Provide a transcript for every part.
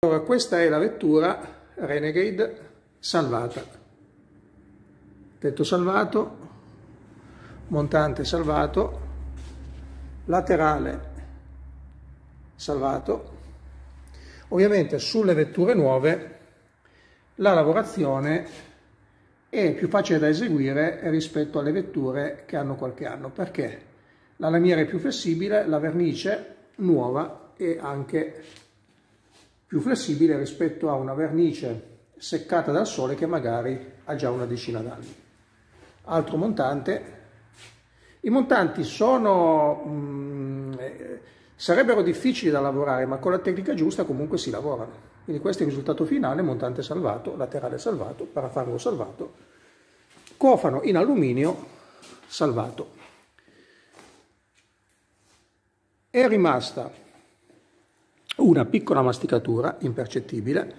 Allora, questa è la vettura Renegade salvata. Tetto salvato, montante salvato, laterale salvato. Ovviamente sulle vetture nuove la lavorazione è più facile da eseguire rispetto alle vetture che hanno qualche anno, perché la lamiera è più flessibile, la vernice nuova e anche più flessibile rispetto a una vernice seccata dal sole che magari ha già una decina d'anni. Altro montante. I montanti sono, mh, mm, eh, sarebbero difficili da lavorare, ma con la tecnica giusta comunque si lavorano. Quindi questo è il risultato finale, montante salvato, laterale salvato, parafango salvato, cofano in alluminio salvato. È rimasta una piccola masticatura impercettibile.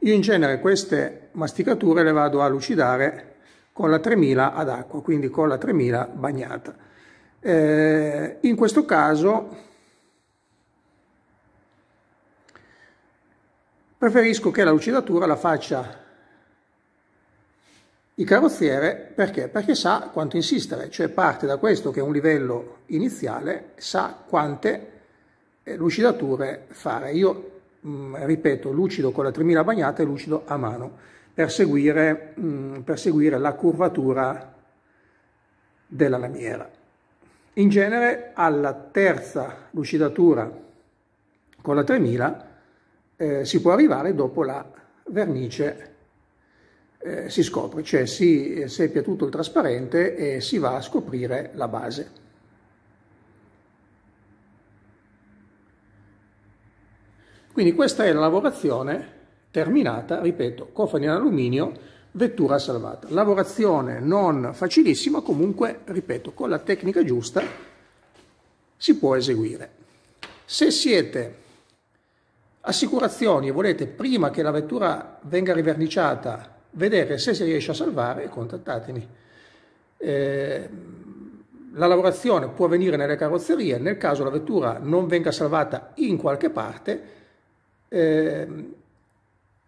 Io in genere queste masticature le vado a lucidare con la 3000 ad acqua, quindi con la 3000 bagnata. Eh, in questo caso preferisco che la lucidatura la faccia il carrozziere perché? Perché sa quanto insistere, cioè parte da questo che è un livello iniziale, sa quante lucidature fare. Io mh, mm, ripeto, lucido con la 3000 bagnata e lucido a mano per seguire, mh, mm, per seguire la curvatura della lamiera. In genere alla terza lucidatura con la 3000 eh, si può arrivare dopo la vernice eh, si scopre, cioè si eh, seppia tutto il trasparente e si va a scoprire la base. Quindi questa è la lavorazione terminata, ripeto, cofani in alluminio, vettura salvata. Lavorazione non facilissima, comunque, ripeto, con la tecnica giusta si può eseguire. Se siete assicurazioni e volete prima che la vettura venga riverniciata vedere se si riesce a salvare, contattatemi. Eh, la lavorazione può avvenire nelle carrozzerie, nel caso la vettura non venga salvata in qualche parte, eh,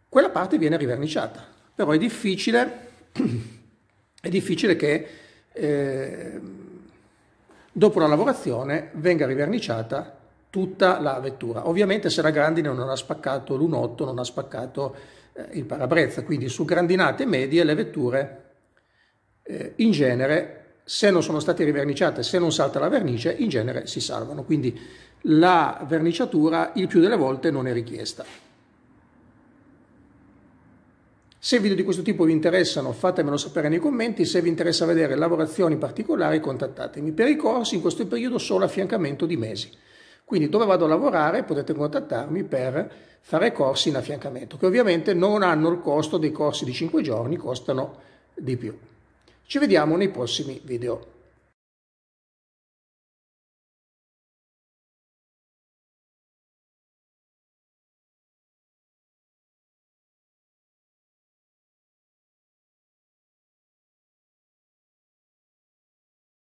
quella parte viene riverniciata, però è difficile, è difficile che eh, dopo la lavorazione venga riverniciata tutta la vettura. Ovviamente se la grandine non ha spaccato l'1.8 non ha spaccato eh, il parabrezza, quindi su grandinate medie le vetture eh, in genere se non sono state riverniciate, se non salta la vernice, in genere si salvano. Quindi la verniciatura il più delle volte non è richiesta. Se video di questo tipo vi interessano fatemelo sapere nei commenti, se vi interessa vedere lavorazioni particolari contattatemi. Per i corsi in questo periodo solo affiancamento di mesi, quindi dove vado a lavorare potete contattarmi per fare corsi in affiancamento, che ovviamente non hanno il costo dei corsi di 5 giorni, costano di più. Ci vediamo nei prossimi video.